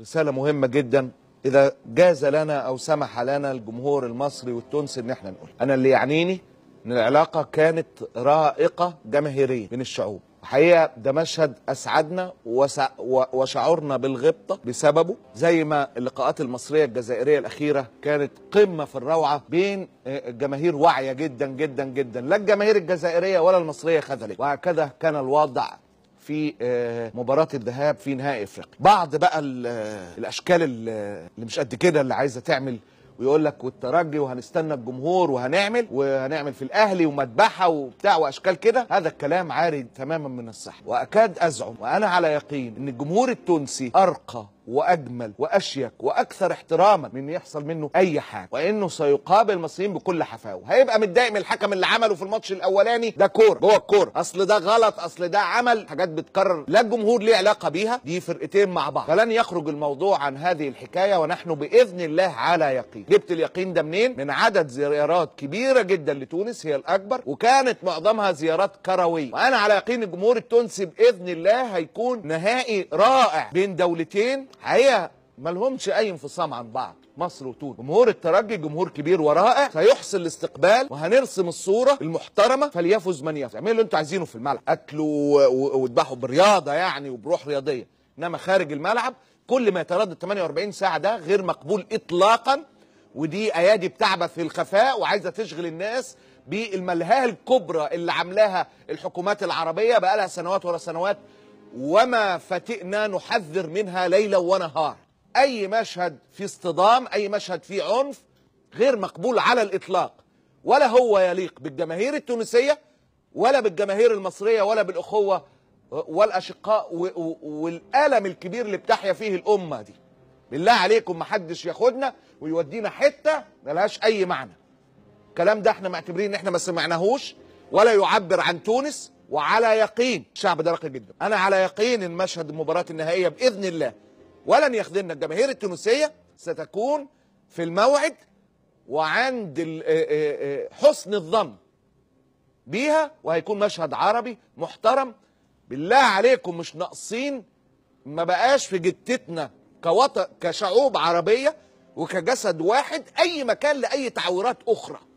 رسالة مهمة جدا إذا جاز لنا أو سمح لنا الجمهور المصري والتونسي إن احنا نقول أنا اللي يعنيني إن العلاقة كانت رائقة جماهيرية بين الشعوب حقيقة ده مشهد أسعدنا وس... و... وشعرنا بالغبطة بسببه زي ما اللقاءات المصرية الجزائرية الأخيرة كانت قمة في الروعة بين آه، جماهير واعية جدا جدا جدا لا الجماهير الجزائرية ولا المصرية خذلت وهكذا كان الوضع في آه، مباراه الذهاب في نهائي افريقيا بعض بقى آه، الاشكال آه، اللي مش قد كده اللي عايزه تعمل ويقول لك والترجي وهنستنى الجمهور وهنعمل وهنعمل في الاهلي ومذبحه وبتاع واشكال كده هذا الكلام عاري تماما من الصحه واكاد ازعم وانا على يقين ان الجمهور التونسي ارقى واجمل واشيك واكثر احتراما من يحصل منه اي حاجه وانه سيقابل المصريين بكل حفاوه هيبقى متضايق من الحكم اللي عمله في الماتش الاولاني ده كوره جوه الكوره اصل ده غلط اصل ده عمل حاجات بتكرر لا الجمهور ليه علاقه بيها دي فرقتين مع بعض فلن يخرج الموضوع عن هذه الحكايه ونحن باذن الله على يقين جبت اليقين ده منين من عدد زيارات كبيره جدا لتونس هي الاكبر وكانت معظمها زيارات كرويه وانا على يقين الجمهور التونسي باذن الله هيكون نهائي رائع بين دولتين حقيقه ملهمش اي انفصام عن بعض مصر وتونس جمهور الترجي جمهور كبير ورائع سيحسن الاستقبال وهنرسم الصوره المحترمه فليفز من يفز اعملوا اللي انتوا عايزينه في الملعب اكلوا واذبحوا برياضه يعني وبروح رياضيه انما خارج الملعب كل ما يتردد 48 ساعه ده غير مقبول اطلاقا ودي ايادي بتعبث في الخفاء وعايزه تشغل الناس بالملهاه الكبرى اللي عاملاها الحكومات العربيه بقى لها سنوات ورا سنوات وما فتئنا نحذر منها ليلا ونهار أي مشهد في اصطدام أي مشهد في عنف غير مقبول على الإطلاق ولا هو يليق بالجماهير التونسية ولا بالجماهير المصرية ولا بالأخوة والأشقاء والألم الكبير اللي بتحيا فيه الأمة دي بالله عليكم محدش ياخدنا ويودينا حتة ملهاش أي معنى الكلام ده احنا معتبرين ان احنا ما سمعناهوش ولا يعبر عن تونس وعلى يقين الشعب ده راقي جدا انا على يقين ان مشهد المباراه النهائيه باذن الله ولن يخذلنا الجماهير التونسيه ستكون في الموعد وعند آه، آه، آه، حسن الظن بيها وهيكون مشهد عربي محترم بالله عليكم مش ناقصين ما بقاش في جتتنا كوط... كشعوب عربيه وكجسد واحد اي مكان لاي تعويرات اخرى